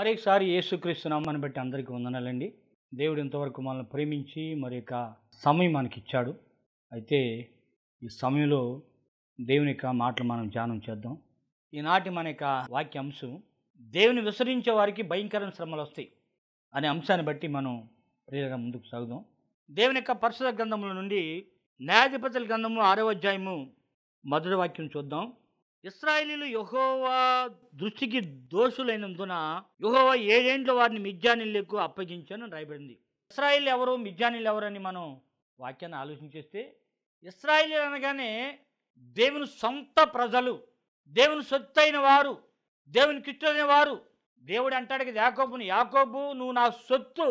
మరొకసారి యేసుక్రీస్తు నామాన్ని బట్టి అందరికీ వందనాలండి దేవుడు ఇంతవరకు మనల్ని ప్రేమించి మరి యొక్క సమయం మనకి ఇచ్చాడు అయితే ఈ సమయంలో దేవుని యొక్క మాటలు మనం ధ్యానం చేద్దాం ఈనాటి మన యొక్క వాక్యాంశం దేవుని విసరించే వారికి భయంకరమైన శ్రమలు వస్తాయి అనే అంశాన్ని బట్టి మనం ప్రియగా ముందుకు సాగుదాం దేవుని యొక్క పరిశుధ గ్రంథముల నుండి న్యాయాధిపతుల గ్రంథము ఆరో అధ్యాయము మొదటి వాక్యం చూద్దాం ఇస్రాయలీలు యహోవా దృష్టికి దోషులైనందున యహోవా ఏడేంట్లో వారిని మిజ్జానిల్లకు అప్పగించాను రాయబడింది ఇస్రాయిల్ ఎవరు మిజ్జానిల్ ఎవరని మనం వాక్యాన్ని ఆలోచించేస్తే ఇస్రాయిల్ అనగానే దేవుని సొంత ప్రజలు దేవుని సొత్తైన వారు దేవుని కిట్టులైన వారు దేవుడు అంటాడు కదా యాకోబుని యాకోబు నువ్వు నా సొత్తు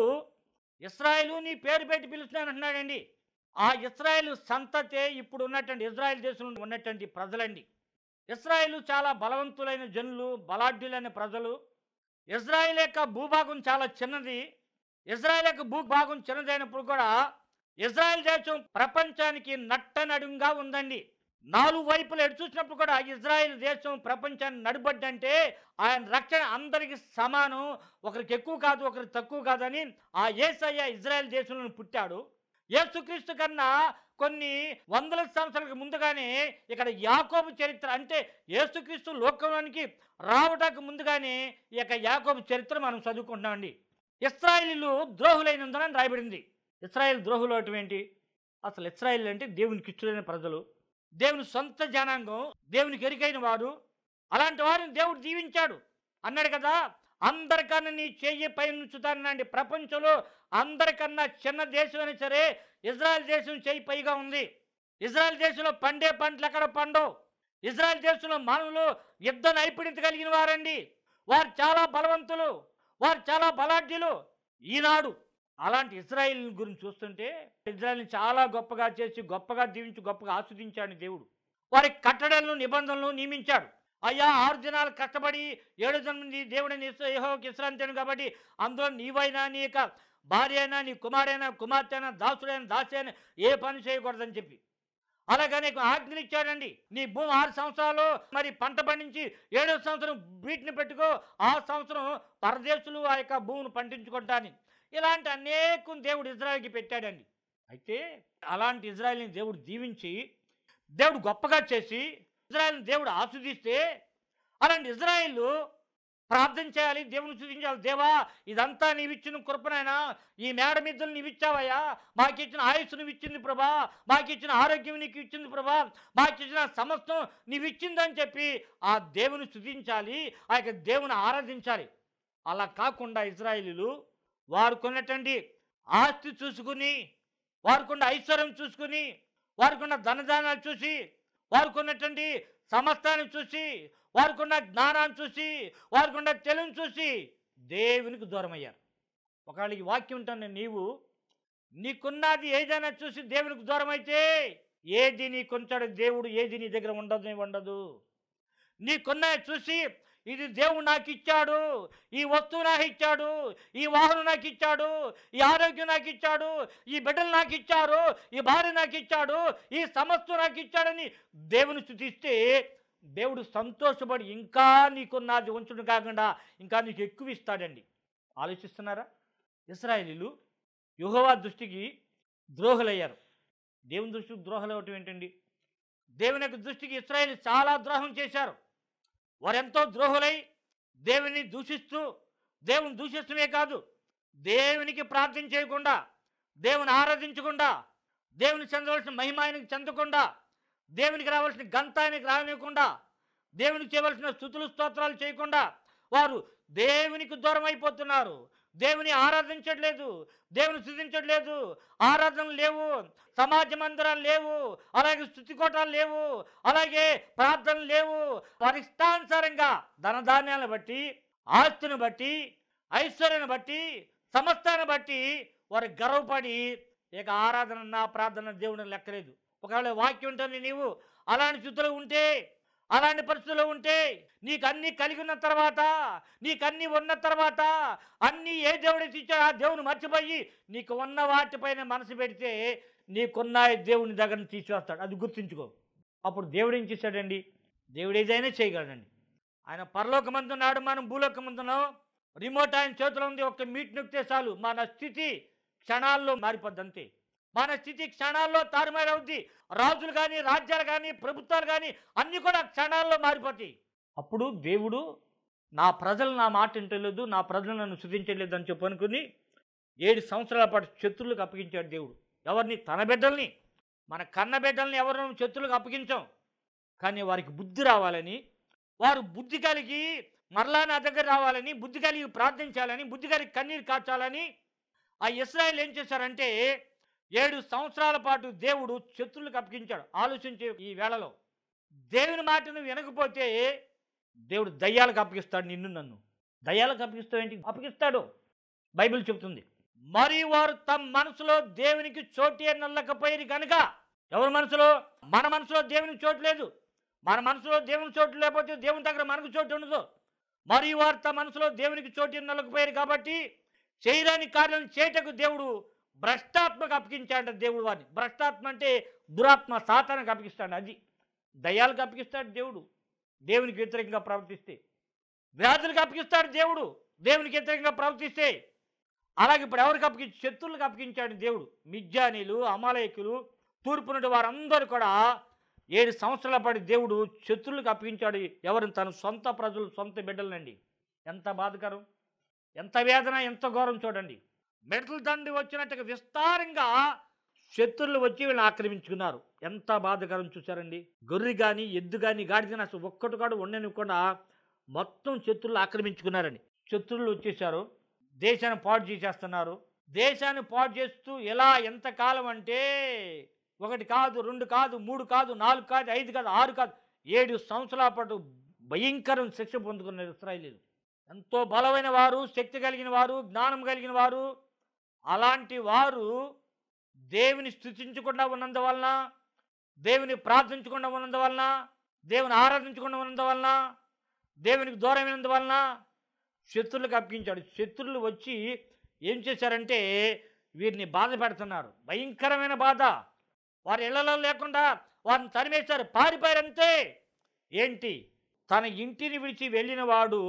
ఇస్రాయలు నీ పేరు పెట్టి పిలుస్తున్నాను అంటున్నాడండి ఆ ఇస్రాయేల్ సంతతే ఇప్పుడు ఉన్నటువంటి ఇజ్రాయెల్ దేశంలో ఉన్నటువంటి ప్రజలండి ఇస్రాయిల్ చాలా బలవంతులైన జనులు బలాఢ్యులైన ప్రజలు ఇజ్రాయిల్ యొక్క భూభాగం చాలా చిన్నది ఇజ్రాయిల్ యొక్క భూభాగం చిన్నదైనప్పుడు కూడా ఇజ్రాయిల్ దేశం ప్రపంచానికి నట్టనడుంగా ఉందండి నాలుగు వైపులు ఎటు చూసినప్పుడు కూడా ఇజ్రాయిల్ దేశం ప్రపంచాన్ని నడుబడ్డంటే ఆయన రక్షణ అందరికి సమానం ఒకరికి ఎక్కువ కాదు ఒకరికి తక్కువ కాదని ఆ ఏసయ్య ఇజ్రాయెల్ దేశంలో పుట్టాడు యేసుక్రీస్తు కన్నా కొన్ని వందల సంవత్సరాలకు ముందుగానే ఇక్కడ యాకోబు చరిత్ర అంటే యేసుక్రీస్తు లోకంలోనికి రావటానికి ముందుగానే ఈ యొక్క యాకోబు చరిత్ర మనం చదువుకుంటున్నామండి ఇస్రాయిలీలు ద్రోహులైనందున రాయబడింది ఇస్రాయిల్ ద్రోహులు ఏంటి అసలు ఇస్రాయిల్ అంటే దేవునికి ఇష్టలైన ప్రజలు దేవుని సొంత జనాంగం దేవునికి ఎరికైన వారు అలాంటి వారిని దేవుడు దీవించాడు అన్నాడు కదా అందరికన్నా నీ చెయ్యి పైన ఉంచుతానండి ప్రపంచంలో అందరికన్నా చిన్న దేశం అయినా సరే ఇజ్రాయల్ దేశం చెయ్యి పైగా ఉంది ఇజ్రాయల్ దేశంలో పండే పంటలు ఎక్కడ పండవు ఇజ్రాయల్ దేశంలో మానవులు యుద్ధ నైపుణ్యత కలిగిన వారండి వారు చాలా బలవంతులు వారు చాలా బలాఢ్యులు ఈనాడు అలాంటి ఇజ్రాయిల్ గురించి చూస్తుంటే ఇజ్రాయిల్ని చాలా గొప్పగా చేసి గొప్పగా దీవించి గొప్పగా ఆస్వాదించాడు దేవుడు వారి కట్టడలను నిబంధనలు నియమించాడు అయ్యా ఆరు జనాలు కష్టపడి ఏడు నీ దేవుడిని యహో విశ్రాంతిను కాబట్టి అందులో నీవైనా నీ యొక్క భార్య అయినా నీ కుమారైనా కుమార్తె అయినా దాసుడైనా దాసి అయినా ఏ పని చేయకూడదని చెప్పి నీకు ఆజ్ఞనిచ్చాడండి నీ భూమి ఆరు సంవత్సరాలు మరి పంట పండించి ఏడో సంవత్సరం వీటిని పెట్టుకో ఆ సంవత్సరం పరదేశులు ఆ యొక్క భూమిని పండించుకుంటాని ఇలాంటి అనేకం దేవుడు ఇజ్రాయల్కి పెట్టాడండి అయితే అలాంటి ఇజ్రాయల్ని దేవుడు దీవించి దేవుడు గొప్పగా చేసి ఇజ్రాయల్ని దేవుడు ఆస్వాదిస్తే అలాంటి ఇజ్రాయిల్ ప్రార్థన చేయాలి దేవుని సూచించాలి దేవా ఇదంతా నీవిచ్చిన కృపనైనా ఈ మేడ మీదలు నీవిచ్చావయ్యా మాకిచ్చిన ఆయుస్సు నువ్విచ్చింది ప్రభా ఇచ్చిన ఆరోగ్యం నీకు ఇచ్చింది ప్రభా ఇచ్చిన సమస్తం నీవిచ్చిందని చెప్పి ఆ దేవుని స్థుతించాలి ఆ యొక్క దేవుని ఆరాధించాలి అలా కాకుండా ఇజ్రాయిలీలు వారు కొన్నటువంటి ఆస్తి చూసుకుని వారికున్న ఐశ్వర్యం చూసుకుని వారికున్న ధనదానాలు చూసి వారికి ఉన్నటువంటి సమస్తాన్ని చూసి వారికి ఉన్న జ్ఞానాన్ని చూసి వారికి ఉన్న తెలివిని చూసి దేవునికి దూరం అయ్యారు ఒకవేళ ఈ వాక్యం ఉంటాను నీవు నీకున్నది ఏదైనా చూసి దేవునికి దూరం అయితే ఏది నీకుంటాడు దేవుడు ఏది నీ దగ్గర ఉండదు ఉండదు నీకున్నది చూసి ఇది దేవుడు నాకు ఇచ్చాడు ఈ వస్తువు నాకు ఇచ్చాడు ఈ వాహనం నాకు ఇచ్చాడు ఈ ఆరోగ్యం నాకు ఇచ్చాడు ఈ బిడ్డలు నాకు ఇచ్చారు ఈ భార్య నాకు ఇచ్చాడు ఈ సమస్త నాకు ఇచ్చాడని దేవుని స్థుతిస్తే దేవుడు సంతోషపడి ఇంకా నీకు నాది ఉంచడం కాకుండా ఇంకా నీకు ఎక్కువ ఇస్తాడండి ఆలోచిస్తున్నారా ఇస్రాయలీలు యుహోవా దృష్టికి ద్రోహులయ్యారు దేవుని దృష్టికి ద్రోహలు అవటం ఏంటండి దేవుని యొక్క దృష్టికి ఇస్రాయలు చాలా ద్రోహం చేశారు వారెంతో ద్రోహులై దేవుని దూషిస్తూ దేవుని దూషిస్తూనే కాదు దేవునికి ప్రార్థన చేయకుండా దేవుని ఆరాధించకుండా దేవుని చెందవలసిన మహిమ ఆయనకి చెందకుండా దేవునికి రావాల్సిన గంత ఆయనకి రానివ్వకుండా దేవునికి చేయవలసిన స్థుతులు స్తోత్రాలు చేయకుండా వారు దేవునికి దూరం అయిపోతున్నారు దేవుని ఆరాధించట్లేదు దేవుని స్థుతించట్లేదు ఆరాధనలు లేవు సమాజ మందిరాలు లేవు అలాగే కోటాలు లేవు అలాగే ప్రార్థనలు లేవు వారి ధనధాన్యాలను బట్టి ఆస్తిని బట్టి ఐశ్వర్యాన్ని బట్టి సమస్తాన్ని బట్టి వారు గర్వపడి ఇక ఆరాధన ప్రార్థన దేవుని లెక్కలేదు ఒకవేళ వాక్యం ఉంటుంది నీవు అలాంటి స్థుతులు ఉంటే అలాంటి పరిస్థితుల్లో ఉంటే నీకు అన్నీ కలిగి ఉన్న తర్వాత నీకు అన్నీ ఉన్న తర్వాత అన్నీ ఏ దేవుడికి ఇచ్చాడో ఆ దేవుని మర్చిపోయి నీకు ఉన్న వాటిపైన మనసు పెడితే నీకున్న దేవుని దగ్గర తీసివేస్తాడు అది గుర్తుంచుకో అప్పుడు దేవుడు ఏం చేశాడండి దేవుడు ఏదైనా చేయగలడండి ఆయన నాడు మనం భూలోకమంతున్నాం రిమోట్ ఆయన చేతిలో ఉంది ఒక్క మీట్ నొక్కితే చాలు మన స్థితి క్షణాల్లో మారిపోద్ది అంతే మన స్థితి క్షణాల్లో తారుమారవుద్ది రాజులు కానీ రాజ్యాలు కానీ ప్రభుత్వాలు కానీ అన్నీ కూడా క్షణాల్లో మారిపోతాయి అప్పుడు దేవుడు నా ప్రజలు నా మాట వింటలేదు నా ప్రజలు నన్ను శుద్ధించలేదు అని చెప్పి అనుకుని ఏడు సంవత్సరాల పాటు శత్రులకు అప్పగించాడు దేవుడు ఎవరిని తన బిడ్డల్ని మన కన్న బిడ్డల్ని ఎవరిని శత్రులకు అప్పగించాం కానీ వారికి బుద్ధి రావాలని వారు బుద్ధి కలిగి మరలా నా దగ్గర రావాలని బుద్ధి కలిగి ప్రార్థించాలని బుద్ధి కలిగి కన్నీరు కాచాలని ఆ ఇస్రాయిల్ ఏం చేశారంటే ఏడు సంవత్సరాల పాటు దేవుడు శత్రులకు అప్పగించాడు ఆలోచించే ఈ వేళలో దేవుని మాటను వినకపోతే దేవుడు దయ్యాలకు అప్పగిస్తాడు నిన్ను నన్ను దయ్యాలకు అప్పగిస్తావు ఏంటి అప్పగిస్తాడు బైబిల్ చెబుతుంది మరి వారు తమ మనసులో దేవునికి చోటే నల్లకపోయేది కనుక ఎవరి మనసులో మన మనసులో దేవునికి చోటు లేదు మన మనసులో దేవుని చోటు లేకపోతే దేవుని దగ్గర మనకు చోటు ఉండదు మరి వారు తమ మనసులో దేవునికి చోటు నల్లకపోయారు కాబట్టి చేయడానికి కార్యం చేయటకు దేవుడు భ్రష్టాత్మకు అప్పగించాడు దేవుడు వారిని భ్రష్టాత్మ అంటే దురాత్మ సాతానికి అప్పగిస్తాడు అది దయాలకు అప్పగిస్తాడు దేవుడు దేవునికి వ్యతిరేకంగా ప్రవర్తిస్తే వ్యాధులకు అప్పగిస్తాడు దేవుడు దేవునికి వ్యతిరేకంగా ప్రవర్తిస్తే అలాగే ఇప్పుడు ఎవరికి అప్పగించి శత్రువులకు అప్పగించాడు దేవుడు మిజ్జానీలు అమాలయకులు తూర్పు నుండి వారందరూ కూడా ఏడు సంవత్సరాల పాటు దేవుడు శత్రువులకు అప్పగించాడు ఎవరిని తన సొంత ప్రజలు సొంత బిడ్డలనండి ఎంత బాధకరం ఎంత వేదన ఎంత ఘోరం చూడండి మెడలు దండి వచ్చినట్టుగా విస్తారంగా శత్రులు వచ్చి వీళ్ళని ఆక్రమించుకున్నారు ఎంత బాధకరం చూశారండి గొర్రె కానీ ఎద్దు కానీ కానీ అసలు ఒక్కటి కాడు ఉండనివ్వకుండా మొత్తం శత్రులు ఆక్రమించుకున్నారని శత్రులు వచ్చేసారు దేశాన్ని పాడు చేసేస్తున్నారు దేశాన్ని పాడు చేస్తూ ఎలా ఎంతకాలం అంటే ఒకటి కాదు రెండు కాదు మూడు కాదు నాలుగు కాదు ఐదు కాదు ఆరు కాదు ఏడు సంవత్సరాల పాటు భయంకరం శిక్ష పొందుకున్నారు ఇస్రాయలీలు ఎంతో బలమైన వారు శక్తి కలిగిన వారు జ్ఞానం కలిగిన వారు అలాంటి వారు దేవుని స్థుతించకుండా ఉన్నందువలన దేవుని ప్రార్థించకుండా ఉన్నందువలన దేవుని ఆరాధించకుండా ఉన్నందువలన దేవునికి దూరమైనందువలన శత్రులకు అప్పగించాడు శత్రులు వచ్చి ఏం చేశారంటే వీరిని బాధ పెడుతున్నారు భయంకరమైన బాధ వారి ఇళ్లలో లేకుండా వారిని తరిమేశారు పారిపారంతే ఏంటి తన ఇంటిని విడిచి వెళ్ళిన వాడు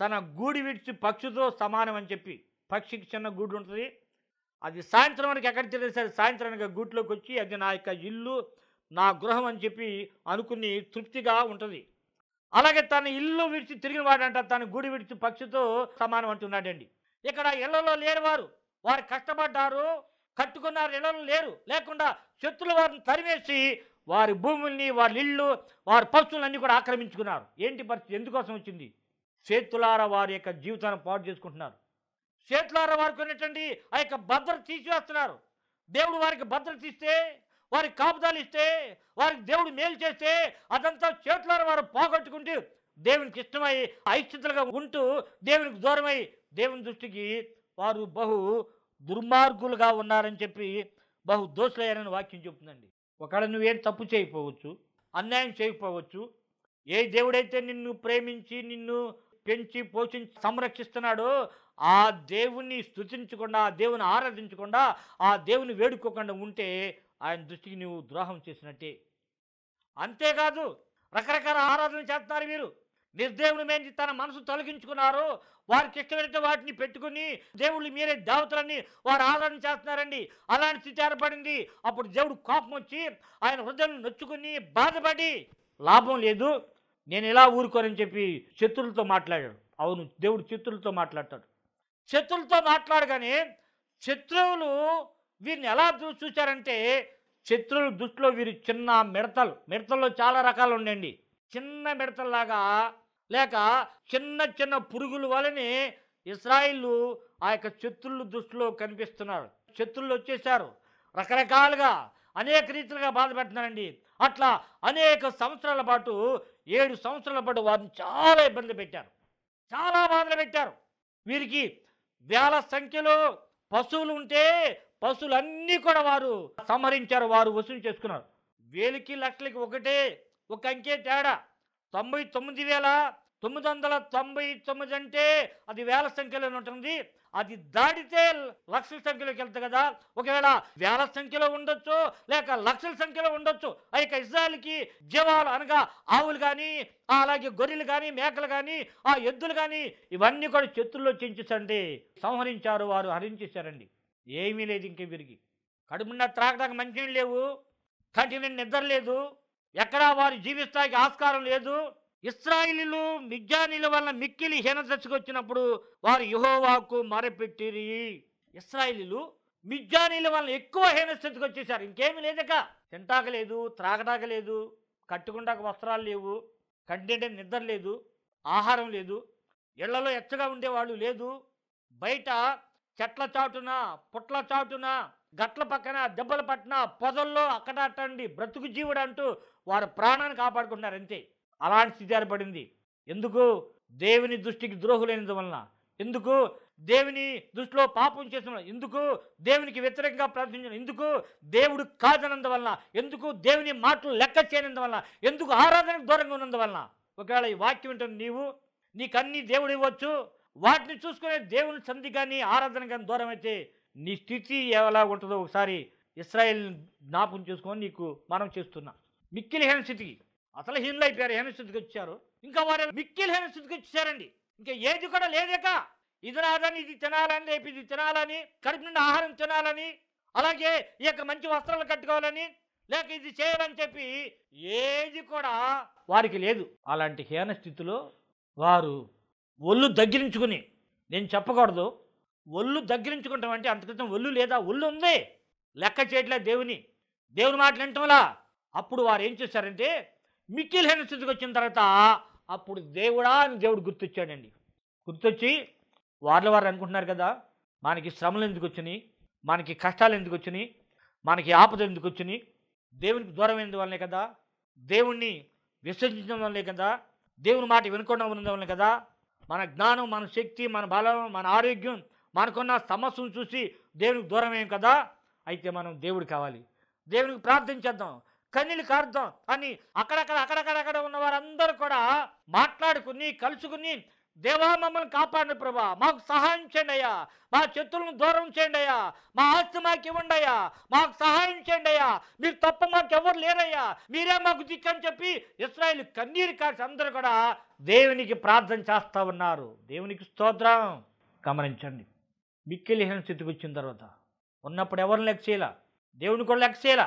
తన గూడి విడిచి పక్షితో సమానం అని చెప్పి పక్షికి చిన్న గూడు ఉంటుంది అది సాయంత్రం వరకు ఎక్కడ తిరిగి సరే సాయంత్రానికి గూట్లోకి వచ్చి అది నా యొక్క ఇల్లు నా గృహం అని చెప్పి అనుకుని తృప్తిగా ఉంటుంది అలాగే తన ఇల్లు విడిచి తిరిగిన వాడంట తన గుడి విడిచి పక్షితో సమానం అంటున్నాడండి ఇక్కడ ఇళ్లలో లేనివారు వారు కష్టపడ్డారు కట్టుకున్నారు ఇళ్లలో లేరు లేకుండా శత్రులు వారిని తరివేసి వారి భూముల్ని వారి ఇళ్ళు వారి పశువులన్నీ కూడా ఆక్రమించుకున్నారు ఏంటి పరిస్థితి ఎందుకోసం వచ్చింది చేతులారా వారి యొక్క జీవితాన్ని పాటు చేసుకుంటున్నారు చేతులార వారికి ఉన్నటువంటి ఆ యొక్క భద్రత తీసివేస్తున్నారు దేవుడు వారికి భద్రత ఇస్తే వారికి కాపుదాలు ఇస్తే వారికి దేవుడు మేలు చేస్తే అదంతా చేతులార వారు పోగొట్టుకుంటూ దేవునికి ఇష్టమై ఐశ్చితులుగా ఉంటూ దేవునికి దూరమై దేవుని దృష్టికి వారు బహు దుర్మార్గులుగా ఉన్నారని చెప్పి బహు దోషులయ్యారని వాక్యం చెప్తుందండి ఒకవేళ నువ్వేం తప్పు చేయకపోవచ్చు అన్యాయం చేయకపోవచ్చు ఏ దేవుడైతే నిన్ను ప్రేమించి నిన్ను పెంచి పోషించి సంరక్షిస్తున్నాడో ఆ దేవుణ్ణి స్థుతించకుండా ఆ దేవుని ఆరాధించకుండా ఆ దేవుని వేడుకోకుండా ఉంటే ఆయన దృష్టికి నువ్వు ద్రోహం చేసినట్టే అంతేకాదు రకరకాల ఆరాధన చేస్తున్నారు వీరు నిర్దేవుని మేము తన మనసు తొలగించుకున్నారు వారికి ఇష్టమైన వాటిని పెట్టుకుని దేవుళ్ళు మీరే దేవతలని వారు ఆరాధన చేస్తున్నారండి అలాంటి స్థితి ఏర్పడింది అప్పుడు దేవుడు కోపం వచ్చి ఆయన హృదయం నొచ్చుకుని బాధపడి లాభం లేదు నేను ఇలా ఊరుకోనని చెప్పి శత్రులతో మాట్లాడాడు అవును దేవుడు శత్రులతో మాట్లాడతాడు శత్రులతో మాట్లాడగానే శత్రువులు వీరిని ఎలా చూశారంటే శత్రువుల దృష్టిలో వీరు చిన్న మిడతలు మిడతల్లో చాలా రకాలు ఉండండి చిన్న మిడతల్లాగా లేక చిన్న చిన్న పురుగుల వలని ఇస్రాయిల్ ఆ యొక్క శత్రుల దృష్టిలో కనిపిస్తున్నారు శత్రులు వచ్చేసారు రకరకాలుగా అనేక రీతిలుగా బాధపెడుతున్నారండి అట్లా అనేక సంవత్సరాల పాటు ఏడు సంవత్సరాల పాటు వారిని చాలా ఇబ్బంది పెట్టారు చాలా బాధలు పెట్టారు వీరికి వేల సంఖ్యలో పశువులు ఉంటే పశువులన్నీ కూడా వారు సంహరించారు వారు వసూలు చేసుకున్నారు వేలికి లక్షలకి ఒకటే ఒక అంకే తేడా తొంభై తొమ్మిది వేల తొమ్మిది వందల తొంభై తొమ్మిది అంటే అది వేల సంఖ్యలో ఉంటుంది అది దాటితే లక్షల సంఖ్యలోకి వెళ్తా కదా ఒకవేళ వేల సంఖ్యలో ఉండొచ్చు లేక లక్షల సంఖ్యలో ఉండొచ్చు ఆ యొక్క ఇజ్రాయల్కి జీవాలు అనగా ఆవులు కానీ అలాగే గొర్రెలు కానీ మేకలు కానీ ఆ ఎద్దులు కానీ ఇవన్నీ కూడా చేతుల్లో చించండి సంహరించారు వారు హరించేశారండి ఏమీ లేదు ఇంక విరిగి కడుపున్న త్రాగడానికి మంచి లేవు కంటిని నిద్ర లేదు ఎక్కడా వారు జీవిస్తానికి ఆస్కారం లేదు ఇస్రాయిలీలు మిజ్జానీల వల్ల మిక్కిలి హీనదర్చుకొచ్చినప్పుడు వారు యుహోవాకు మరపెట్టిరి ఇస్రాయిలీలు మిజ్జానీల వల్ల ఎక్కువ హీనస్థితికొచ్చేసారు ఇంకేమీ లేదక తింటాక లేదు త్రాగటాక లేదు కట్టుకుంటాక వస్త్రాలు లేవు కంటింటే నిద్ర లేదు ఆహారం లేదు ఇళ్లలో ఎచ్చగా ఉండేవాళ్ళు లేదు బయట చెట్ల చాటున పుట్ల చాటున గట్ల పక్కన దెబ్బల పట్టిన పొదల్లో అక్కడ అట్టండి బ్రతుకు జీవుడు అంటూ వారు ప్రాణాన్ని కాపాడుకుంటున్నారు అంతే అలాంటి స్థితి ఏర్పడింది ఎందుకు దేవుని దృష్టికి ద్రోహులైనందు వలన ఎందుకు దేవుని దృష్టిలో పాపం చేసిన ఎందుకు దేవునికి వ్యతిరేకంగా ప్రార్థించిన ఎందుకు దేవుడు కాదనందువలన ఎందుకు దేవుని మాటలు లెక్క చేయనందువలన ఎందుకు ఆరాధనకు దూరంగా ఉన్నందువలన ఒకవేళ ఈ వాక్యం వింటున్న నీవు నీకన్నీ దేవుడు ఇవ్వచ్చు వాటిని చూసుకునే దేవుని సంధి కానీ ఆరాధన కానీ దూరం అయితే నీ స్థితి ఎలా ఉంటుందో ఒకసారి ఇస్రాయేల్ జ్ఞాపకం చేసుకొని నీకు మనం చేస్తున్నా మిక్కిలిహేన స్థితికి అసలు అయిపోయారు హీనస్థితికి వచ్చారు ఇంకా వారు మిక్కిలు హీనస్థితికి వచ్చేసారండి ఇంకా ఏది కూడా లేదక ఇది రాదని ఇది తినాలని రేపు ఇది తినాలని కడుపు నుండి ఆహారం తినాలని అలాగే ఈ యొక్క మంచి వస్త్రాలు కట్టుకోవాలని లేక ఇది చేయాలని చెప్పి ఏది కూడా వారికి లేదు అలాంటి హీన స్థితిలో వారు ఒళ్ళు దగ్గరించుకుని నేను చెప్పకూడదు ఒళ్ళు దగ్గరించుకుంటాం అంటే అంతకృతం ఒళ్ళు లేదా ఒళ్ళు ఉంది లెక్క చేయట్లేదు దేవుని దేవుని మాటలు వింటంలా అప్పుడు వారు ఏం చేశారంటే మిక్కిలైన స్థితికి వచ్చిన తర్వాత అప్పుడు దేవుడా అని దేవుడు గుర్తొచ్చాడండి గుర్తొచ్చి వారిలో వారు అనుకుంటున్నారు కదా మనకి శ్రమలు ఎందుకు వచ్చినాయి మనకి కష్టాలు ఎందుకు వచ్చినాయి మనకి ఆపద ఎందుకు వచ్చినాయి దేవునికి దూరం అయిన వల్లనే కదా దేవుణ్ణి విసర్జించడం వల్లనే కదా దేవుని మాట వినకుండా ఉండడం వల్లనే కదా మన జ్ఞానం మన శక్తి మన బలం మన ఆరోగ్యం మనకున్న సమస్యను చూసి దేవునికి దూరమేం కదా అయితే మనం దేవుడు కావాలి దేవునికి ప్రార్థించేద్దాం కన్నీళ్ళు కార్దాం అని అక్కడక్కడ అక్కడక్కడక్కడ ఉన్న వారందరూ కూడా మాట్లాడుకుని కలుసుకుని దేవా మమ్మల్ని కాపాడండి ప్రభా మాకు సహాయం చేయండి అయ్యా మా చెత్తులను దూరం చేయండి అయ్యా మా ఆస్తి మాకు ఇవ్వండి అయ్యా మాకు సహాయం చేయండి అయ్యా మీరు తప్ప మాకు ఎవరు లేరయ్యా మీరే మాకు దిక్కని చెప్పి ఇస్రాయిల్ కన్నీరు కాసి అందరూ కూడా దేవునికి ప్రార్థన చేస్తూ ఉన్నారు దేవునికి స్తోత్రం గమనించండి మిక్కిలిహీన స్థితికి వచ్చిన తర్వాత ఉన్నప్పుడు ఎవరిని లెక్క చేయాల దేవుని కూడా లెక్క చేయాల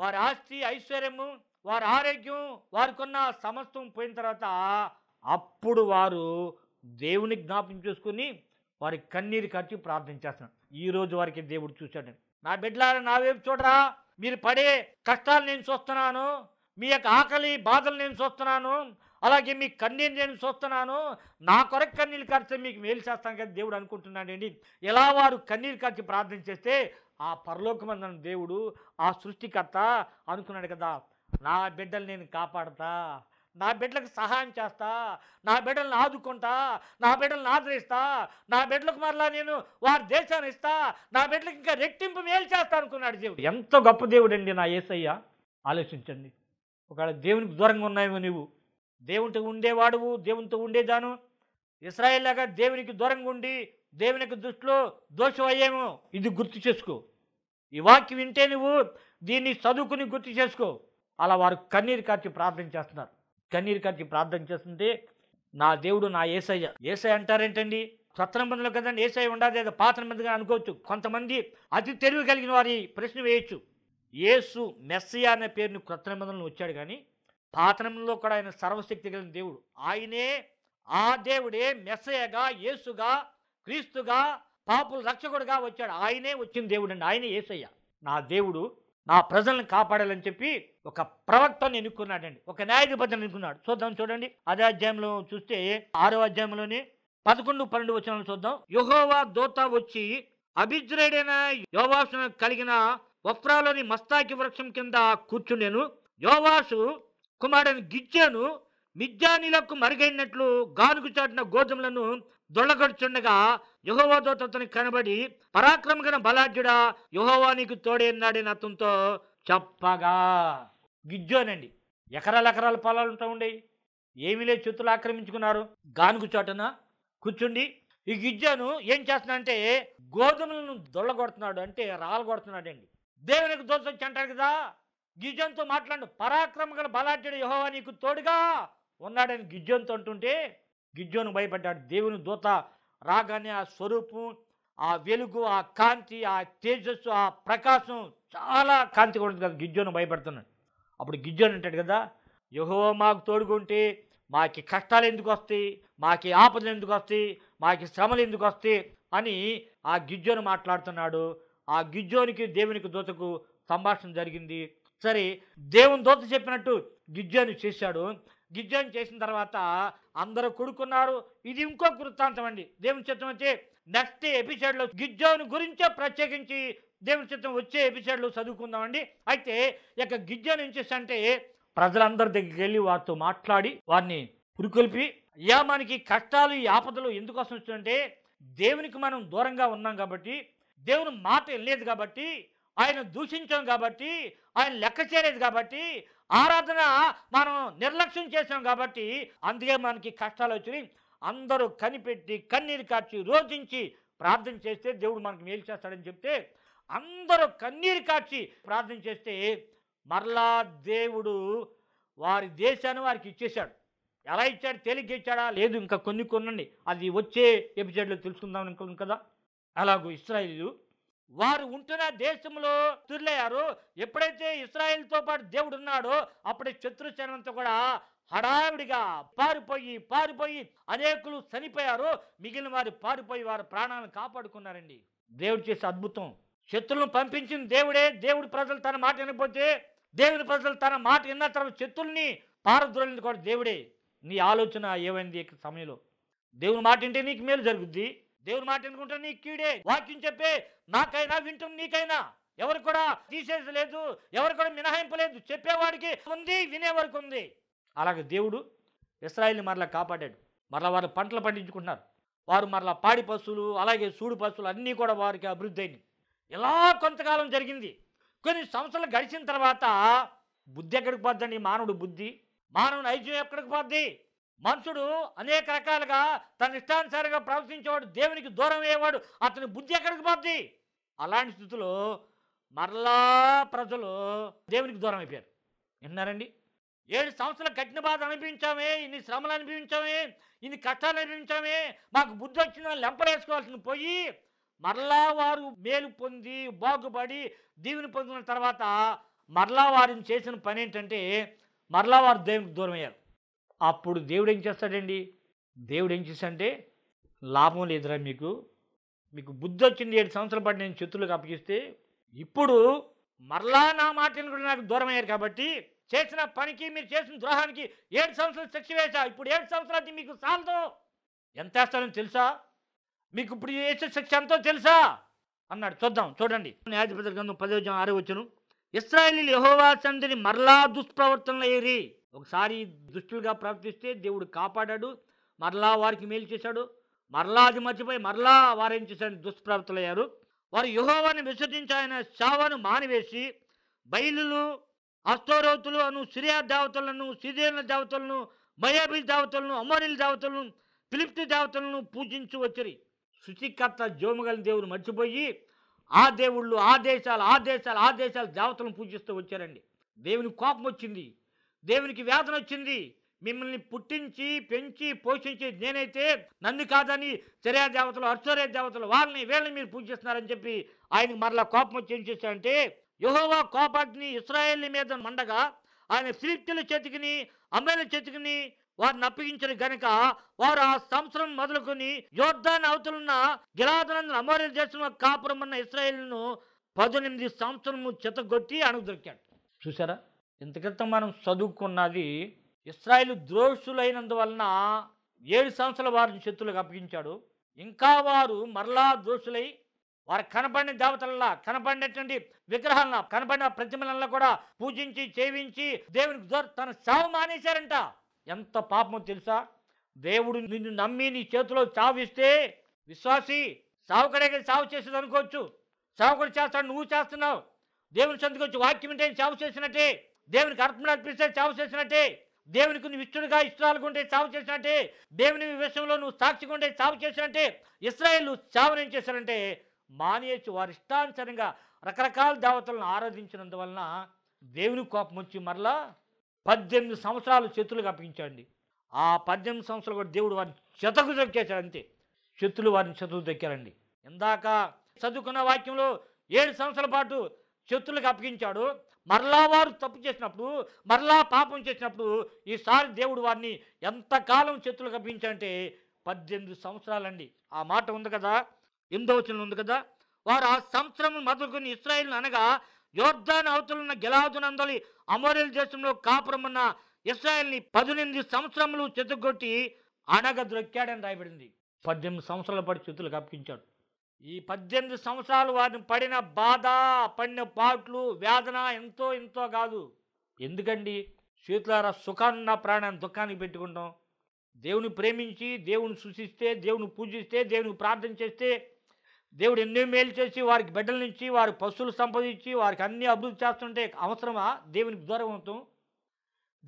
వారి ఆస్తి ఐశ్వర్యము వారి ఆరోగ్యం వారికున్న సమస్తం పోయిన తర్వాత అప్పుడు వారు దేవుని జ్ఞాపం చేసుకుని వారి కన్నీరు ఖర్చు ప్రార్థన ఈ ఈరోజు వారికి దేవుడు చూశాడు నా బిడ్డలారా నా వైపు చూడరా మీరు పడే కష్టాలు నేను చూస్తున్నాను మీ యొక్క ఆకలి బాధలు నేను చూస్తున్నాను అలాగే మీ కన్నీరు నేను చూస్తున్నాను నా కొరకు కన్నీరు ఖర్చు మీకు మేలు చేస్తాను కదా దేవుడు అనుకుంటున్నాడండి ఎలా వారు కన్నీరు ఖర్చు ప్రార్థన చేస్తే ఆ పరలోకమందన దేవుడు ఆ సృష్టికర్త అనుకున్నాడు కదా నా బిడ్డలు నేను కాపాడతా నా బిడ్డలకు సహాయం చేస్తా నా బిడ్డలను ఆదుకుంటా నా బిడ్డలను ఆదరిస్తా నా బిడ్డలకు మరలా నేను వారి దేశాన్ని ఇస్తా నా బిడ్డలకు ఇంకా రెట్టింపు మేలు చేస్తా అనుకున్నాడు దేవుడు ఎంత గొప్ప దేవుడు అండి నా ఏసయ్య ఆలోచించండి ఒకవేళ దేవునికి దూరంగా ఉన్నాయేమో నువ్వు దేవునితో ఉండేవాడువు దేవునితో ఉండేదాను ఇస్రాయేల్ లాగా దేవునికి దూరంగా ఉండి దేవునికి దృష్టిలో దోషమయ్యేమో ఇది గుర్తు చేసుకో ఈ వాక్యం వింటే నువ్వు దీన్ని చదువుకుని గుర్తు చేసుకో అలా వారు కన్నీరు కార్చి ప్రార్థన చేస్తున్నారు కన్నీరు కార్చి ప్రార్థన చేస్తుంటే నా దేవుడు నా ఏసయ్య ఏసయ్య అంటారేంటండి కొత్త బంధులు కదండి ఏసై ఉండాలి లేదా పాత్ర బంధుగా అనుకోవచ్చు కొంతమంది అతి తెలివి కలిగిన వారి ప్రశ్న వేయచ్చు ఏసు మెస్సయ్య అనే పేరుని కొత్త నిబంధనలు వచ్చాడు కానీ పాతనంలో కూడా ఆయన సర్వశక్తి కలిగిన దేవుడు ఆయనే ఆ దేవుడే మెస్సయగా ఏసుగా క్రీస్తుగా పాపుల రక్షకుడుగా వచ్చాడు ఆయనే వచ్చిన దేవుడు అండి ఆయనే ఏసయ్య నా దేవుడు నా ప్రజలను కాపాడాలని చెప్పి ఒక ప్రవక్తను ఎన్నుకున్నాడండి ఒక న్యాయాధిపతిని ఎన్నుకున్నాడు చూద్దాం చూడండి అదే అధ్యాయంలో చూస్తే ఆరో అధ్యాయంలోని పదకొండు పన్నెండు వచ్చిన చూద్దాం యుహోవా దోత వచ్చి అభిజ్రేడైన యోవాసును కలిగిన వఫ్రాలోని మస్తాకి వృక్షం కింద కూర్చునేను యోవాసు కుమారుని గిజ్జాను మిజ్జానిలకు మరుగైనట్లు గానుగు చాటిన గోధుమలను యుహోవా యుహోవాదోత అతనికి కనబడి పరాక్రమగన బలాఢ్యుడా యుహోవా నీకు తోడేనాడని అతనితో చెప్పగా గిజ్జోనండి ఎకరాల ఎకరాల పొలాలు ఉంటా ఉండేవి ఏమీ లేదు చుత్తులు ఆక్రమించుకున్నారు గానుగు చోటన కూర్చుండి ఈ గిజ్జోను ఏం చేస్తున్నాడంటే గోధుమలను కొడుతున్నాడు అంటే రాళ్ళు కొడుతున్నాడండి దేవునికి వచ్చి అంటారు కదా గిజ్జంతో మాట్లాడు పరాక్రమ గల బలాఢ్యుడు యహోవా నీకు తోడుగా ఉన్నాడని గిజ్జంతో అంటుంటే గిడ్జోను భయపడ్డాడు దేవుని దూత రాగానే ఆ స్వరూపం ఆ వెలుగు ఆ కాంతి ఆ తేజస్సు ఆ ప్రకాశం చాలా కాంతి ఉంటుంది కదా గిజ్జోను భయపడుతున్నాడు అప్పుడు గిజ్జోను అంటాడు కదా యహో మాకు తోడుకుంటే మాకి కష్టాలు ఎందుకు వస్తాయి మాకి ఆపదలు ఎందుకు వస్తాయి మాకి శ్రమలు ఎందుకు వస్తాయి అని ఆ గిజ్జోను మాట్లాడుతున్నాడు ఆ గిజ్జోనికి దేవునికి దూతకు సంభాషణ జరిగింది సరే దేవుని దూత చెప్పినట్టు గిజ్జోను చేశాడు గిజ్జం చేసిన తర్వాత అందరూ కొడుకున్నారు ఇది ఇంకో వృత్తాంతం అండి దేవుని చిత్తం వచ్చే నెక్స్ట్ ఎపిసోడ్లో గిజ్జోని గురించే ప్రత్యేకించి దేవుని చిత్తం వచ్చే ఎపిసోడ్లో చదువుకుందామండి అయితే ఇక గిడ్జోని ఏం అంటే ప్రజలందరి దగ్గరికి వెళ్ళి వారితో మాట్లాడి వారిని పురుకొల్పి యా మనకి కష్టాలు ఈ ఆపదలు ఎందుకోసం వచ్చిందంటే దేవునికి మనం దూరంగా ఉన్నాం కాబట్టి దేవుని మాట వెళ్ళలేదు కాబట్టి ఆయన దూషించాం కాబట్టి ఆయన లెక్క చేయలేదు కాబట్టి ఆరాధన మనం నిర్లక్ష్యం చేసాం కాబట్టి అందుకే మనకి కష్టాలు వచ్చినాయి అందరూ కనిపెట్టి కన్నీరు కాచి రోజించి ప్రార్థన చేస్తే దేవుడు మనకు మేలు చేస్తాడని చెప్తే అందరూ కన్నీరు కాచి ప్రార్థన చేస్తే మరలా దేవుడు వారి దేశాన్ని వారికి ఇచ్చేశాడు ఎలా ఇచ్చాడు తేలిక ఇచ్చాడా లేదు ఇంకా కొన్ని కొన్ని అది వచ్చే ఎపిసోడ్లో తెలుసుకుందాం అనుకున్నాం కదా అలాగూ ఇస్రాయిలు వారు ఉంటున్న దేశంలో తుర్లయ్యారు ఎప్పుడైతే తో పాటు దేవుడు ఉన్నాడో అప్పుడే సేనంతా కూడా హడావిడిగా పారిపోయి పారిపోయి అనేకులు చనిపోయారు మిగిలిన వారు పారిపోయి వారి ప్రాణాలను కాపాడుకున్నారండి దేవుడు చేసే అద్భుతం శత్రులను పంపించిన దేవుడే దేవుడి ప్రజలు తన మాట వినకపోతే దేవుడి ప్రజలు తన మాట విన్న తర్వాత శత్రుల్ని పారద్రోలింది కూడా దేవుడే నీ ఆలోచన ఏమైంది సమయంలో దేవుని మాట వింటే నీకు మేలు జరుగుద్ది దేవుని మాట ఎన్నుకుంటే నీ కీడే వాక్యం చెప్పే నాకైనా వింటుంది నీకైనా ఎవరు కూడా తీసేసలేదు ఎవరు కూడా మినహాయింపు లేదు చెప్పేవాడికి ఉంది వినేవారికి ఉంది అలాగే దేవుడు ఇస్రాయిల్ని మరలా కాపాడాడు మరలా వారు పంటలు పండించుకుంటున్నారు వారు మరలా పాడి పశువులు అలాగే సూడు పశువులు అన్నీ కూడా వారికి అభివృద్ధి అయినాయి ఇలా కొంతకాలం జరిగింది కొన్ని సంవత్సరాలు గడిచిన తర్వాత బుద్ధి ఎక్కడికి పోద్దండి మానవుడు బుద్ధి మానవుని ఐజ్యం ఎక్కడికి పోద్ది మనుషుడు అనేక రకాలుగా తన ఇష్టానుసారంగా ప్రవర్తించేవాడు దేవునికి దూరం అయ్యేవాడు అతని బుద్ధి ఎక్కడికి పోద్ది అలాంటి స్థితిలో మరలా ప్రజలు దేవునికి దూరం అయిపోయారు విన్నారండి ఏడు సంవత్సరాల కఠిన బాధ అనిపించామే ఇన్ని శ్రమలు అనిపించామే ఇన్ని కష్టాలు అనిపించామే మాకు బుద్ధి వచ్చిన లెంపలేసుకోవాల్సిన పోయి మరలా వారు మేలు పొంది బాగుపడి దీవెని పొందిన తర్వాత మరలా వారిని చేసిన పని ఏంటంటే మరలా వారు దేవునికి దూరం అయ్యారు అప్పుడు దేవుడు ఏం చేస్తాడండి దేవుడు ఏం అంటే లాభం లేదురా మీకు మీకు బుద్ధి వచ్చింది ఏడు సంవత్సరాల పాటు నేను చిత్తులకు అప్పగిస్తే ఇప్పుడు మరలా నా మాటలు కూడా నాకు దూరం అయ్యారు కాబట్టి చేసిన పనికి మీరు చేసిన ద్రోహానికి ఏడు సంవత్సరాలు శిక్ష వేసా ఇప్పుడు ఏడు సంవత్సరాలు మీకు సాలదు ఎంత వేస్తానో తెలుసా మీకు ఇప్పుడు వేసే శిక్ష ఎంతో తెలుసా అన్నాడు చూద్దాం చూడండి న్యాయాధిపతి గ్రంథం పదోజం ఆరు వచ్చును ఇస్రాయలీ యహోవా సంధిని మరలా దుష్ప్రవర్తనలు ఏరి ఒకసారి దుష్టులుగా ప్రవర్తిస్తే దేవుడు కాపాడాడు మరలా వారికి మేలు చేశాడు మరలా అది మర్చిపోయి మరలా వారేం చేశాడు దుష్ప్రవర్తలయ్యారు వారు యుహోవాన్ని విసర్జించి ఆయన శావాను మానివేసి బయలులు అస్తోరౌతులు అను సిరియా దేవతలను సిరియన్ల దేవతలను మయాబిల్ దేవతలను అమోరిల్ దేవతలను ఫిలిప్తి దేవతలను పూజించు వచ్చి శుచికర్త జోమగల దేవుడు మర్చిపోయి ఆ దేవుళ్ళు ఆ దేశాలు ఆ దేశాలు ఆ దేశాలు దేవతలను పూజిస్తూ వచ్చారండి దేవుని కోపం వచ్చింది దేవునికి వేదన వచ్చింది మిమ్మల్ని పుట్టించి పెంచి పోషించి నేనైతే నన్ను కాదని చర్యా దేవతలు అర్చర్య దేవతలు వాళ్ళని వీళ్ళని మీరు పూజిస్తున్నారని చెప్పి ఆయనకు మరలా కోపం వచ్చి ఏం చేశారంటే యహోవా కోపాగ్ని ఇస్రాయేల్ మీద మండగా ఆయన ఫిలిప్తుల చేతికిని అమ్మాయిల చేతికిని వారిని అప్పగించిన గనక వారు ఆ సంవత్సరం మొదలుకొని యోర్ధాన్ అవతలున్న గిలాదనందన అమోర్య దేశంలో కాపురం ఉన్న ఇస్రాయేల్ను పద్దెనిమిది సంవత్సరము చెతగొట్టి అణుగు దొరికాడు చూసారా ఇంత మనం చదువుకున్నది ఇస్రాయిల్ ద్రోషులైనందువలన ఏడు సంవత్సరాల వారిని శత్రులకు అప్పగించాడు ఇంకా వారు మరలా దోషులై వారు కనపడిన దేవతలలా కనపడినటువంటి విగ్రహాలలా కనపడిన ప్రతిమలలో కూడా పూజించి చేవించి దేవునికి తన చావు మానేశారంట ఎంత పాపమో తెలుసా దేవుడు నిన్ను నమ్మి నీ చేతిలో చావిస్తే విశ్వాసి సావుకడే సాగు చేసేది అనుకోవచ్చు సావుకుడు చేస్తాడు నువ్వు చేస్తున్నావు దేవుని సందుకు వచ్చి వాక్యం అంటే సాగు చేసినట్టే దేవునికి అర్పణ అర్పిస్తే చావు చేసినట్టే దేవునికి నువ్వు ఇష్టడుగా ఇష్టాలుగా ఉంటే చావు చేసినట్టే దేవుని విషయంలో నువ్వు సాక్షి కొంటే చావు చేసినట్టే ఇస్రాయేల్ చావునేం చేశారంటే మానేసి వారి ఇష్టానుసరంగా రకరకాల దేవతలను ఆరాధించినందువలన దేవుని కోపం వచ్చి మరలా పద్దెనిమిది సంవత్సరాలు చేతులకు అప్పగించండి ఆ పద్దెనిమిది సంవత్సరాలు కూడా దేవుడు వారిని చెతకు దొక్కేశాడు అంతే చెతులు వారిని చెతులు దొక్కారండి ఇందాక చదువుకున్న వాక్యంలో ఏడు సంవత్సరాల పాటు చెత్తులకు అప్పగించాడు మరలా వారు తప్పు చేసినప్పుడు మరలా పాపం చేసినప్పుడు ఈసారి దేవుడు వారిని ఎంతకాలం చేతులు కప్పించంటే పద్దెనిమిది సంవత్సరాలండి ఆ మాట ఉంది కదా ఎనిమిదవచనం ఉంది కదా వారు ఆ సంవత్సరం మొదలుకొని ఇస్రాయిల్ అనగా యోర్ధాన్ అవతలున్న నందలి అమోరియల్ దేశంలో కాపురమున్న ఇస్రాయల్ని పద్దెనిమిది సంవత్సరములు చెతుగొట్టి అనగ దొరికాడని రాయబడింది పద్దెనిమిది సంవత్సరాల పాటు చేతులు కప్పించాడు ఈ పద్దెనిమిది సంవత్సరాలు వారిని పడిన బాధ పడిన పాట్లు వేదన ఎంతో ఎంతో కాదు ఎందుకండి శీతులారా సుఖాన్న ప్రాణాన్ని దుఃఖానికి పెట్టుకుంటాం దేవుని ప్రేమించి దేవుని సూచిస్తే దేవుని పూజిస్తే దేవుని ప్రార్థన చేస్తే దేవుడు ఎన్నో మేలు చేసి వారికి బిడ్డల నుంచి వారి పశువులు సంపాదించి వారికి అన్ని అభివృద్ధి చేస్తుంటే అవసరమా దేవునికి దూరం అవుతాం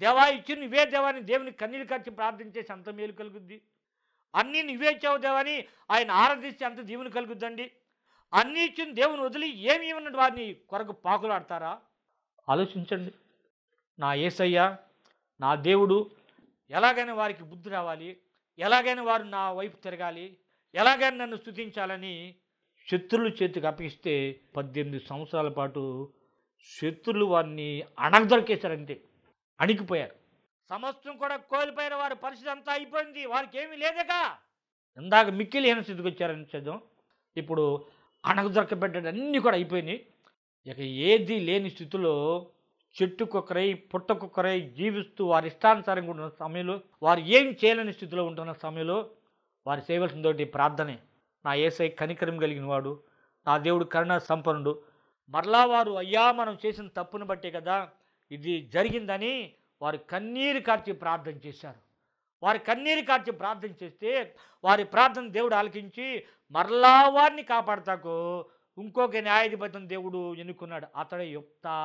దేవా ఇచ్చి నువ్వే దేవాన్ని దేవుని కన్నీళ్ళు కట్టి ప్రార్థన చేసి అంత మేలు కలుగుద్ది అన్నీ నువ్వే ఇచ్చావు ఆయన ఆరాధిస్తే అంత దీవుని కలుగుద్దండి అన్నీ ఇచ్చిన దేవుని వదిలి ఏమి ఇవ్వనట్టు వారిని కొరకు పాకులాడతారా ఆలోచించండి నా ఏసయ్య నా దేవుడు ఎలాగైనా వారికి బుద్ధి రావాలి ఎలాగైనా వారు నా వైపు తిరగాలి ఎలాగైనా నన్ను స్థుతించాలని శత్రుల చేతికి అప్పగిస్తే పద్దెనిమిది సంవత్సరాల పాటు శత్రులు వారిని అణగదొరికేశారంటే అణిగిపోయారు సమస్తం కూడా కోల్పోయిన వారి పరిస్థితి అంతా అయిపోయింది వారికి ఏమీ లేదుగా ఇందాక మిక్కిలి అయిన స్థితికి వచ్చారని చదువు ఇప్పుడు అణగ పెట్టడం అన్నీ కూడా అయిపోయినాయి ఇక ఏది లేని స్థితిలో పుట్ట కుక్కరై జీవిస్తూ వారి ఇష్టానుసారంగా ఉంటున్న సమయంలో వారు ఏం చేయలేని స్థితిలో ఉంటున్న సమయంలో వారు చేయవలసినటువంటి ప్రార్థనే నా ఏసై కనికరం కలిగిన వాడు నా దేవుడు కరుణ సంపన్నుడు మరలా వారు అయ్యా మనం చేసిన తప్పును బట్టే కదా ఇది జరిగిందని వారు కన్నీరు కార్చి ప్రార్థన చేశారు వారి కన్నీరు కార్చి ప్రార్థన చేస్తే వారి ప్రార్థన దేవుడు ఆలకించి మరలా వారిని కాపాడతాకు ఇంకొక న్యాయాధిపతిని దేవుడు ఎన్నుకున్నాడు అతడే యుక్తా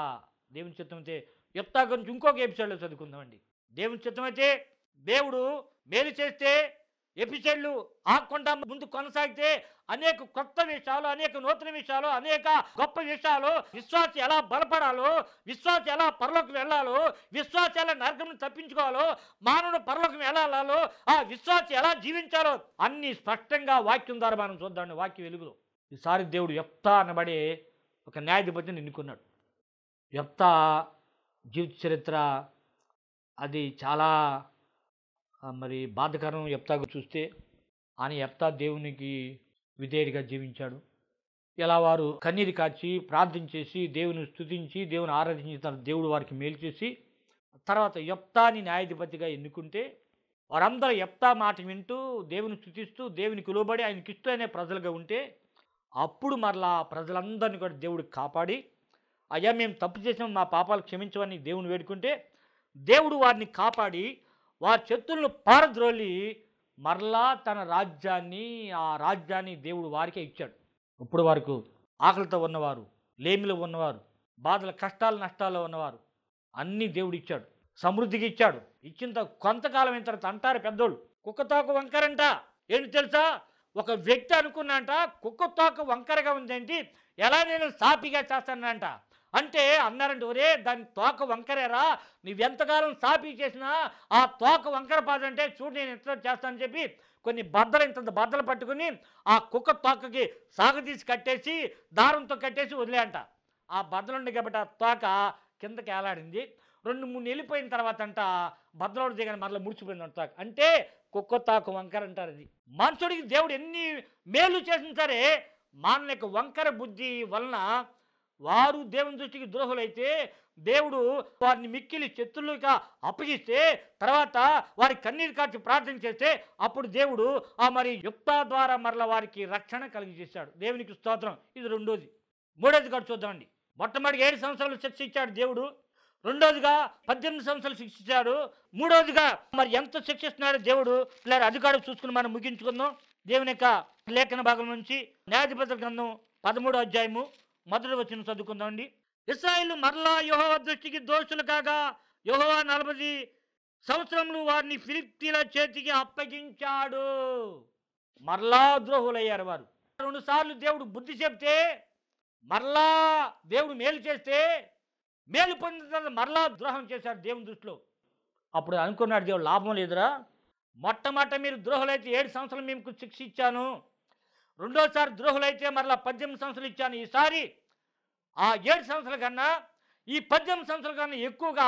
దేవుని చిత్తమైతే యుప్తా గురించి ఇంకొక ఎపిసోడ్లో చదువుకుందామండి దేవుని చిత్తమైతే దేవుడు మేలు చేస్తే ఎపిసోడ్లు ఆకుండా ముందు కొనసాగితే అనేక కొత్త విషయాలు అనేక నూతన విషయాలు అనేక గొప్ప విషయాలు విశ్వాస ఎలా బలపడాలో విశ్వాస ఎలా పరలోకి వెళ్ళాలో విశ్వాస ఎలా నరకం తప్పించుకోవాలో మానవుడు పరలోకం వెళ్ళాలో ఆ విశ్వాస ఎలా జీవించాలో అన్ని స్పష్టంగా వాక్యం ద్వారా మనం చూద్దాం వాక్య వెలుగులో ఈసారి దేవుడు ఎప్తా అనబడే ఒక న్యాయాధిపతిని ఎన్నుకున్నాడు ఎప్తా జీవిత చరిత్ర అది చాలా మరి బాధకరం ఎప్తాకు చూస్తే ఆయన ఎప్తా దేవునికి విధేయుడిగా జీవించాడు ఇలా వారు కన్నీరు కాచి ప్రార్థన చేసి దేవుని స్థుతించి దేవుని ఆరాధించి తన దేవుడు వారికి మేలు చేసి తర్వాత ఎప్తాని న్యాయాధిపతిగా ఎన్నుకుంటే వారందరూ ఎప్తా మాట వింటూ దేవుని స్థుతిస్తూ దేవునికి లోబడి ఆయనకి అనే ప్రజలుగా ఉంటే అప్పుడు మరలా ప్రజలందరినీ కూడా దేవుడికి కాపాడి అయ్యా మేము తప్పు చేసాం మా పాపాలు క్షమించమని దేవుని వేడుకుంటే దేవుడు వారిని కాపాడి వారి శత్రులను పారద్రోలి మరలా తన రాజ్యాన్ని ఆ రాజ్యాన్ని దేవుడు వారికే ఇచ్చాడు ఇప్పుడు వరకు ఆకలితో ఉన్నవారు లేమిలో ఉన్నవారు బాధల కష్టాలు నష్టాల్లో ఉన్నవారు అన్నీ దేవుడు ఇచ్చాడు సమృద్ధికి ఇచ్చాడు ఇచ్చినంత కొంతకాలం అయిన తర్వాత అంటారు పెద్దోళ్ళు కుక్కతోక వంకరంట ఏంటి తెలుసా ఒక వ్యక్తి కుక్క కుక్కతోక వంకరగా ఉందేంటి ఎలా నేను సాపిగా చేస్తానంట అంటే అన్నారంటే ఒరే దాని తోక వంకరేరా నువ్వెంతకాలం సాపి చేసినా ఆ తోక వంకర పాదంటే చూడు నేను ఎంత చేస్తానని చెప్పి కొన్ని బద్దలు ఇంత బద్దలు పట్టుకుని ఆ కుక్క తోకకి తీసి కట్టేసి దారంతో కట్టేసి వదిలేయంట ఆ బద్దలుండి కాబట్టి ఆ తోక కిందకి ఏలాడింది రెండు మూడు వెళ్ళిపోయిన తర్వాత అంట భద్రవాడు దిగని మరలా ముడిచిపోయింది అంట అంటే కుక్క తాకు వంకర అంటారు అది మనుషుడికి దేవుడు ఎన్ని మేలు చేసిన సరే మానక వంకర బుద్ధి వలన వారు దేవుని దృష్టికి ద్రోహులైతే దేవుడు వారిని మిక్కిలి శత్రులుగా అప్పగిస్తే తర్వాత వారి కన్నీరు కాచి ప్రార్థన చేస్తే అప్పుడు దేవుడు ఆ మరి యుక్త ద్వారా మరల వారికి రక్షణ కలిగి చేశాడు దేవునికి స్తోత్రం ఇది రెండోది మూడోది కాదు చూద్దామండి మొట్టమొదటి ఏడు సంవత్సరాలు శిక్ష ఇచ్చాడు దేవుడు రెండోదిగా పద్దెనిమిది సంవత్సరాలు శిక్షించాడు మూడోదిగా మరి ఎంత శిక్షిస్తున్నాడో దేవుడు లేదా అధికారులు చూసుకుని మనం ముగించుకుందాం దేవుని యొక్క లేఖన భాగం నుంచి న్యాయాధిపతుల గ్రంథం పదమూడో అధ్యాయము మొదటి వచ్చిన చదువుకుందామండి ఇస్రాయిల్ మరలా యహోవ దృష్టికి దోషులు కాగా యహోవ నలభై సంవత్సరంలో వారిని ఫిలిప్తీల చేతికి అప్పగించాడు మరలా ద్రోహులయ్యారు వారు రెండు సార్లు దేవుడు బుద్ధి చెప్తే మరలా దేవుడు మేలు చేస్తే మేలు పొందిన తర్వాత మరలా ద్రోహం చేశారు దేవుని దృష్టిలో అప్పుడు అనుకున్నాడు దేవుడు లాభం లేదురా మొట్టమొట్ట మీరు ద్రోహులైతే ఏడు సంవత్సరాలు మేము శిక్ష ఇచ్చాను రెండోసారి ద్రోహులైతే మరలా పద్దెనిమిది సంవత్సరాలు ఇచ్చాను ఈసారి ఆ ఏడు సంవత్సరాల కన్నా ఈ పద్దెనిమిది సంవత్సరాల కన్నా ఎక్కువగా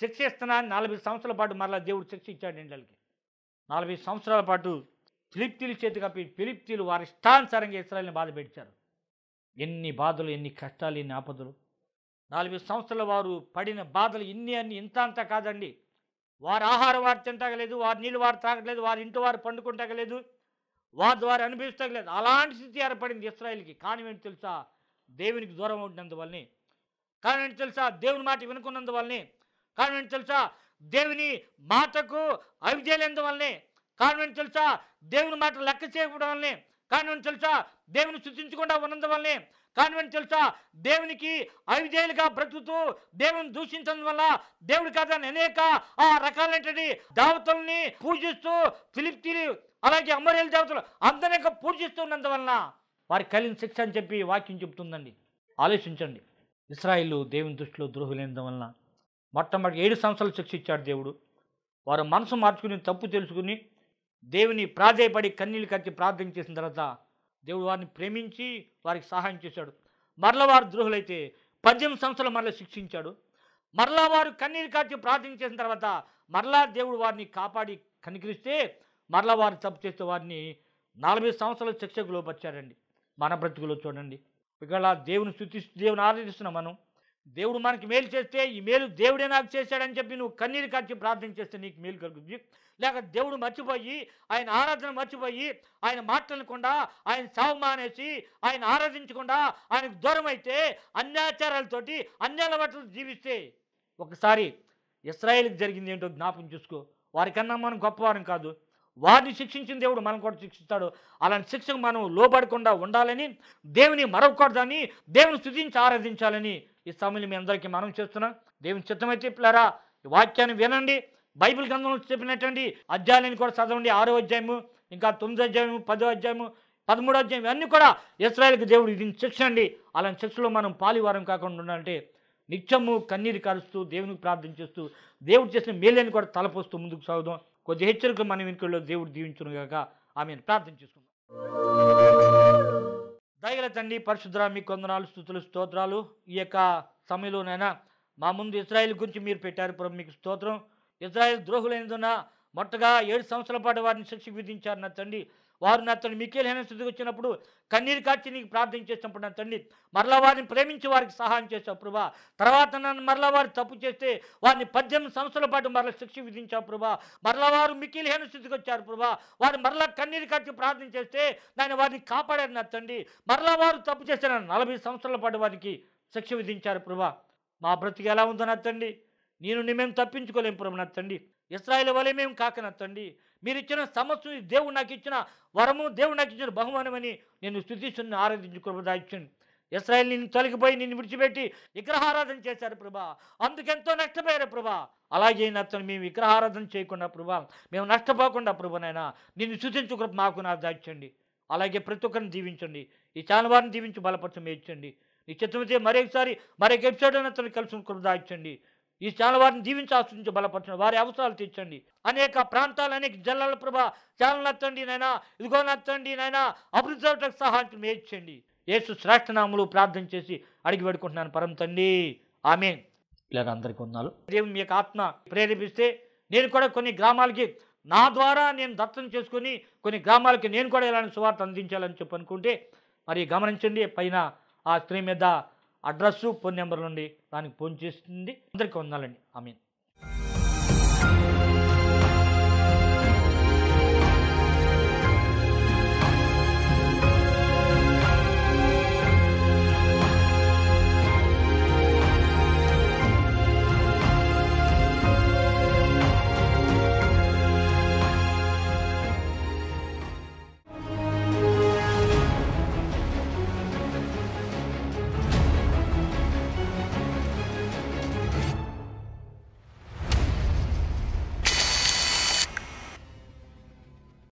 శిక్ష ఇస్తున్నాను నలభై సంవత్సరాల పాటు మరలా దేవుడు శిక్ష ఇచ్చాడు ఇండ్లకి నలభై సంవత్సరాల పాటు ఫిలిప్తీలు చేతి కప్పి ఫిలిప్తీలు వారి ఇష్టానుసారంగా ఇస్రాయల్ని బాధ పెట్టారు ఎన్ని బాధలు ఎన్ని కష్టాలు ఎన్ని ఆపదలు నలభై సంవత్సరాల వారు పడిన బాధలు ఇన్ని అన్ని ఇంత అంతా కాదండి వారు ఆహారం వారు తింటాగలేదు వారి నీళ్ళు వారు తాగట్లేదు వారి ఇంటి వారు పండుకుంటాగలేదు వారి ద్వారా అనిపించట్లేదు అలాంటి స్థితి ఏర్పడింది ఇస్రాయిల్కి కానీ ఏంటి తెలుసా దేవునికి దూరం ఉండినందువల్లనే కానీ ఏంటి తెలుసా దేవుని మాట వినుకున్నందువల్లనే కానీ ఏంటి తెలుసా దేవుని మాటకు అవిధేయలేందువల్లనే కానీ ఏంటి తెలుసా దేవుని మాట లెక్క చేయకపోవడం వల్లనే ఏంటి తెలుసా దేవుని శుద్ధించకుండా ఉన్నందువల్లనే తెలుసా దేవునికి అవిజయులుగా బ్రతుకుతూ దేవుని దూషించడం వల్ల దేవుడి కాదని అనేక ఆ రకాలైనటువంటి దావతల్ని పూజిస్తూ ఫిలిప్తీలు అలాగే అమరేలు దేవతలు అందరినీ పూజిస్తున్నంత వలన వారికి కలిగిన శిక్ష అని చెప్పి వాక్యం చెబుతుందండి ఆలోచించండి ఇస్రాయిల్ దేవుని దృష్టిలో ద్రోహులైనందు వలన మొట్టమొదటి ఏడు సంవత్సరాలు శిక్ష ఇచ్చాడు దేవుడు వారు మనసు మార్చుకుని తప్పు తెలుసుకుని దేవుని ప్రాధేయపడి కన్నీళ్ళు కట్టి ప్రార్థన చేసిన తర్వాత దేవుడు వారిని ప్రేమించి వారికి సహాయం చేశాడు మరల వారు ద్రోహులైతే పద్దెనిమిది సంవత్సరాలు మరల శిక్షించాడు మరలా వారు కన్నీరు కాచి ప్రార్థన చేసిన తర్వాత మరలా దేవుడు వారిని కాపాడి కనికరిస్తే మరలా వారు తప్పు చేస్తే వారిని నలభై సంవత్సరాల శిక్షకు లోపరిచారండి మన బ్రతుకులో చూడండి ఇక్కడ దేవుని స్థుతి దేవుని ఆరాధిస్తున్నాం మనం దేవుడు మనకి మేలు చేస్తే ఈ మేలు దేవుడే నాకు చేశాడని చెప్పి నువ్వు కన్నీరు కట్టి ప్రార్థన చేస్తే నీకు మేలు కలుగుతుంది లేక దేవుడు మర్చిపోయి ఆయన ఆరాధన మర్చిపోయి ఆయన మాట్లాడకుండా ఆయన సాగు మానేసి ఆయన ఆరాధించకుండా ఆయనకు దూరం అయితే అన్యాచారాలతోటి అన్యాల బట్టలు జీవిస్తే ఒకసారి ఇస్రాయేల్కి జరిగింది ఏంటో జ్ఞాపం చూసుకో వారికన్నా మనం గొప్పవారం కాదు వారిని శిక్షించిన దేవుడు మనం కూడా శిక్షిస్తాడు అలాంటి శిక్షకు మనం లోబడకుండా ఉండాలని దేవుని మరొకూడదని దేవుని స్థుతించి ఆరాధించాలని ఇస్తామని మీ అందరికీ మనం చేస్తున్నాం దేవుని చిత్తమైతే పిల్లరా ఈ వాక్యాన్ని వినండి బైబిల్ గ్రంథంలో చెప్పినటువంటి అధ్యాయాలను కూడా చదవండి ఆరో అధ్యాయము ఇంకా తొమ్మిదో అధ్యాయము పదో అధ్యాయము పదమూడో అధ్యాయం ఇవన్నీ కూడా ఇస్రాయల్కి దేవుడు దీన్ని శిక్ష అండి అలాంటి శిక్షలో మనం పాలివారం కాకుండా ఉండాలంటే నిత్యము కన్నీరు కలుస్తూ దేవునికి ప్రార్థన చేస్తూ దేవుడు చేసిన మేలేని కూడా తలపోస్తూ ముందుకు సాగుదాం కొద్ది హెచ్చరిక మన వెనుకల్లో దేవుడు దీవించును కాక ఆమెను ప్రార్థన చేసుకుందాం దయగల తండ్రి పరిశుద్ర మీ కొందనాలు స్థుతులు స్తోత్రాలు ఈ యొక్క సమయంలోనైనా మా ముందు ఇజ్రాయిల్ గురించి మీరు పెట్టారు ప్రభు మీకు స్తోత్రం ఇజ్రాయిల్ ద్రోహులైనందున మొట్టగా ఏడు సంవత్సరాల పాటు వారిని శిక్ష విధించారు నా తండ్రి వారు నా తండ్రి మిక్కిలైన స్థితికి వచ్చినప్పుడు కన్నీరు కాచి నీకు ప్రార్థన చేసినప్పుడు నా తండ్రి మరలా వారిని ప్రేమించి వారికి సహాయం చేసావు ప్రభా తర్వాత నన్ను మరలా వారు తప్పు చేస్తే వారిని పద్దెనిమిది సంవత్సరాల పాటు మరలా శిక్ష విధించావు ప్రభా మరలా వారు మిక్కిలైన స్థితికి వచ్చారు ప్రభా వారు మరలా కన్నీరు కాచి ప్రార్థన చేస్తే నేను వారిని కాపాడారు నా తండ్రి మరలా వారు తప్పు చేస్తే నన్ను నలభై సంవత్సరాల పాటు వారికి శిక్ష విధించారు ప్రభా మా బ్రతికి ఎలా ఉందో నా తండ్రి నేను నిమేం తప్పించుకోలేం ప్రభు నా తండ్రి ఇస్రాయల్ వలె మేము కాక నా తండ్రి మీరు ఇచ్చిన సమస్య దేవుడు నాకు ఇచ్చిన వరము దేవుడు నాకు ఇచ్చిన బహుమానమని నేను స్థుతిస్తుని ఆరాధించుకోదాయిచ్చాను ఇస్రాయల్ నిన్ను తొలగిపోయి నిన్ను విడిచిపెట్టి విగ్రహారాధన చేశారు ప్రభా అందుకెంతో నష్టపోయారు ప్రభా అలాగే అతను మేము విగ్రహారాధన చేయకుండా ప్రభా మేము నష్టపోకుండా ప్రభానైనా నిన్ను శుతించు కృప మాకు నా దాచండి అలాగే ప్రతి ఒక్కరిని దీవించండి ఈ చాలవారిని దీవించి బలపరచం వేయించండి ఈ చిత్రమైతే మరొకసారి మరొక ఎపిసోడ్ అతను కలిసి కృప దాచండి ఈ ఛానల్ వారిని జీవించాల్సించి బలపరచండి వారి అవసరాలు తీర్చండి అనేక ప్రాంతాలు అనేక జిల్లాల ప్రభా ఛానల్ నచ్చండి నైనా ఇదిగో నచ్చండి నైనా అభివృద్ధి సహాయం మేర్చండి శ్రేష్ఠ శ్రేష్ఠనాములు ప్రార్థన చేసి అడిగి పెడుకుంటున్నాను పరం తండ్రి ఆమె ఇలాగ అందరికీ ఉన్నాను దేవుని మీ యొక్క ఆత్మ ప్రేరేపిస్తే నేను కూడా కొన్ని గ్రామాలకి నా ద్వారా నేను దత్తం చేసుకుని కొన్ని గ్రామాలకి నేను కూడా ఇలాంటి సువార్త అందించాలని చెప్పి అనుకుంటే మరి గమనించండి పైన ఆ స్త్రీ మీద అడ్రస్సు ఫోన్ నెంబర్ నుండి దానికి ఫోన్ చేస్తుంది అందరికీ వందాలండి ఆమె